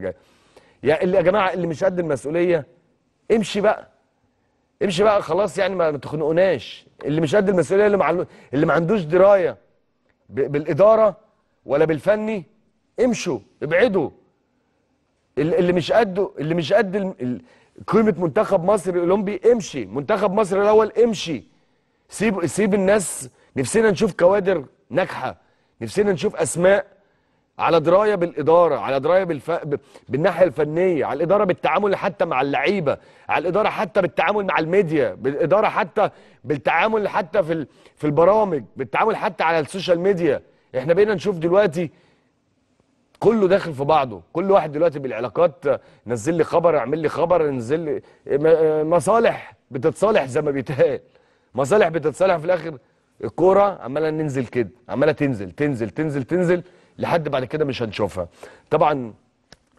يا اللي يا جماعه اللي مش قد المسؤوليه امشي بقى امشي بقى خلاص يعني ما تخنقوناش اللي مش قد المسؤوليه اللي مع اللي ما عندوش درايه بالاداره ولا بالفني امشوا ابعدوا اللي مش قده اللي مش قد ال... قيمه منتخب مصر الاولمبي امشي منتخب مصر الاول امشي سيب سيب الناس نفسنا نشوف كوادر ناجحه نفسنا نشوف اسماء على درايه بالاداره على درايه بالف... بالناحيه الفنيه على الاداره بالتعامل حتى مع اللعيبه على الاداره حتى بالتعامل مع الميديا بالاداره حتى بالتعامل حتى في ال... في البرامج بالتعامل حتى على السوشيال ميديا احنا بقينا نشوف دلوقتي كله داخل في بعضه كل واحد دلوقتي بالعلاقات نزل لي خبر اعمل لي خبر انزل لي مصالح بتتصالح زي ما بيتقال مصالح بتتصالح في الاخر الكوره عماله ننزل كده عماله تنزل تنزل تنزل تنزل, تنزل لحد بعد كده مش هنشوفها طبعا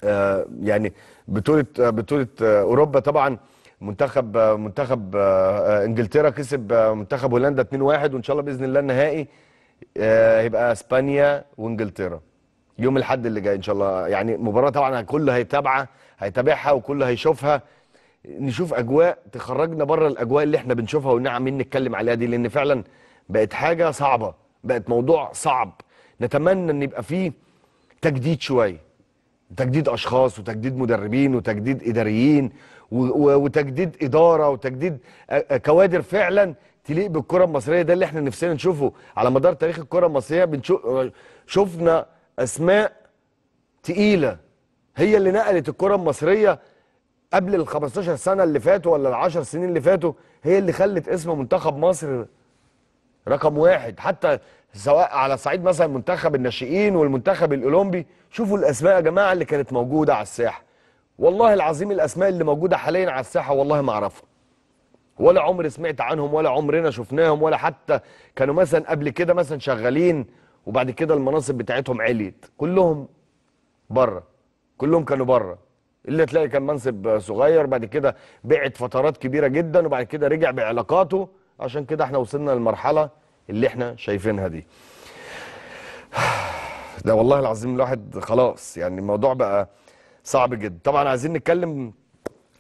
آه يعني بطوله آه، بطوله آه، اوروبا طبعا منتخب آه، منتخب انجلترا كسب منتخب هولندا 2-1 وان شاء الله باذن الله النهائي هيبقى اسبانيا وانجلترا يوم الاحد اللي جاي ان شاء الله يعني مباراه طبعا كله هيتابعها هيتابعها وكله هيشوفها نشوف اجواء تخرجنا بره الاجواء اللي احنا بنشوفها ونعمل نتكلم عليها دي لان فعلا بقت حاجه صعبه بقت موضوع صعب نتمنى ان يبقى فيه تجديد شويه تجديد اشخاص وتجديد مدربين وتجديد اداريين وتجديد اداره وتجديد كوادر فعلا تليق بالكره المصريه ده اللي احنا نفسنا نشوفه على مدار تاريخ الكره المصريه بنشوف شفنا اسماء تقيله هي اللي نقلت الكره المصريه قبل ال 15 سنه اللي فاتوا ولا ال 10 سنين اللي فاتوا هي اللي خلت اسم منتخب مصر رقم واحد حتى سواء على صعيد مثلا منتخب الناشئين والمنتخب الاولمبي شوفوا الاسماء يا جماعه اللي كانت موجوده على الساحه والله العظيم الاسماء اللي موجوده حاليا على الساحه والله ما اعرفها ولا عمري سمعت عنهم ولا عمرنا شفناهم ولا حتى كانوا مثلا قبل كده مثلا شغالين وبعد كده المناصب بتاعتهم عليت كلهم بره كلهم كانوا بره اللي تلاقي كان منصب صغير بعد كده بعت فترات كبيره جدا وبعد كده رجع بعلاقاته عشان كده احنا وصلنا لمرحله اللي احنا شايفينها دي ده والله العظيم الواحد خلاص يعني الموضوع بقى صعب جدا طبعا عايزين نتكلم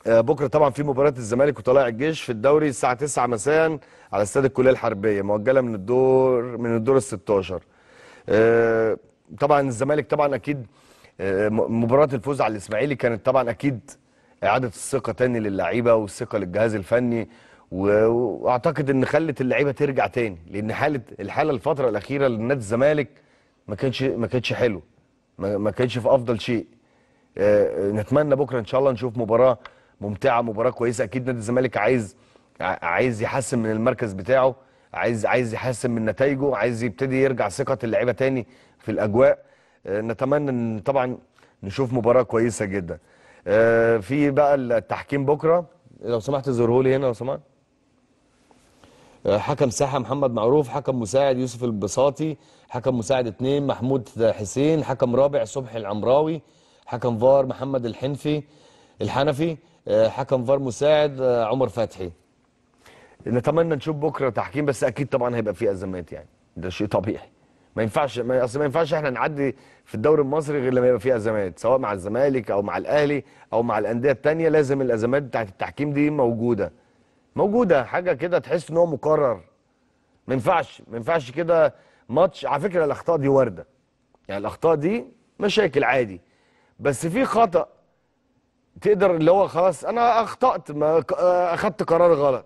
آه، بكره طبعا في مباراه الزمالك وطلائع الجيش في الدوري الساعه 9 مساء على استاد الكليه الحربيه مؤجله من الدور من الدور ال 16 آه، طبعا الزمالك طبعا اكيد آه، مباراه الفوز على الاسماعيلي كانت طبعا اكيد اعاده الثقه تاني للعيبه والثقه للجهاز الفني واعتقد ان خلت اللعيبه ترجع تاني لان حاله الحاله الفتره الاخيره لنادي الزمالك ما كانش ما كانش حلو ما كانش في افضل شيء آه، نتمنى بكره ان شاء الله نشوف مباراه ممتعه مباراه كويسه اكيد نادي الزمالك عايز عايز يحسن من المركز بتاعه عايز عايز يحسن من نتائجه عايز يبتدي يرجع ثقه اللعيبه تاني في الاجواء آه، نتمنى ان طبعا نشوف مباراه كويسه جدا آه، في بقى التحكيم بكره لو سمحت زوره لي هنا لو سمحت حكم ساحه محمد معروف حكم مساعد يوسف البساطي حكم مساعد اثنين محمود حسين حكم رابع صبحي العمراوي حكم فار محمد الحنفي الحنفي آه، حكم فار مساعد آه، عمر فتحي نتمنى نشوف بكره تحكيم بس اكيد طبعا هيبقى في ازمات يعني ده شيء طبيعي ما ينفعش ما اصل ما ينفعش احنا نعدي في الدوري المصري غير لما يبقى في ازمات سواء مع الزمالك او مع الاهلي او مع الانديه الثانيه لازم الازمات بتاعت التحكيم دي موجوده موجوده حاجه كده تحس ان هو مكرر ما ينفعش ما ينفعش كده ماتش على فكره الاخطاء دي وارده يعني الاخطاء دي مشاكل عادي بس في خطا تقدر اللي هو خلاص انا اخطات ما اخدت قرار غلط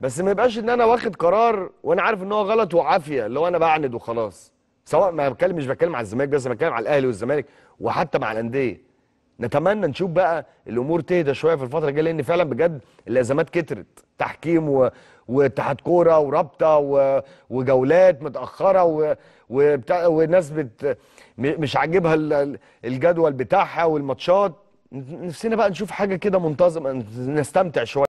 بس ما يبقاش ان انا واخد قرار وانا عارف ان هو غلط وعافيه اللي هو انا بعند وخلاص سواء ما بتكلم مش بتكلم على الزمالك بس بتكلم على الاهلي والزمالك وحتى مع الانديه نتمنى نشوف بقى الامور تهدى شويه في الفتره الجايه لان فعلا بجد الازمات كترت تحكيم و... واتحاد كوره ورابطه و... وجولات متاخره و... وبتا... وناس بت... مش عاجبها ال... الجدول بتاعها والماتشات نفسنا بقى نشوف حاجه كده منتظمه نستمتع شويه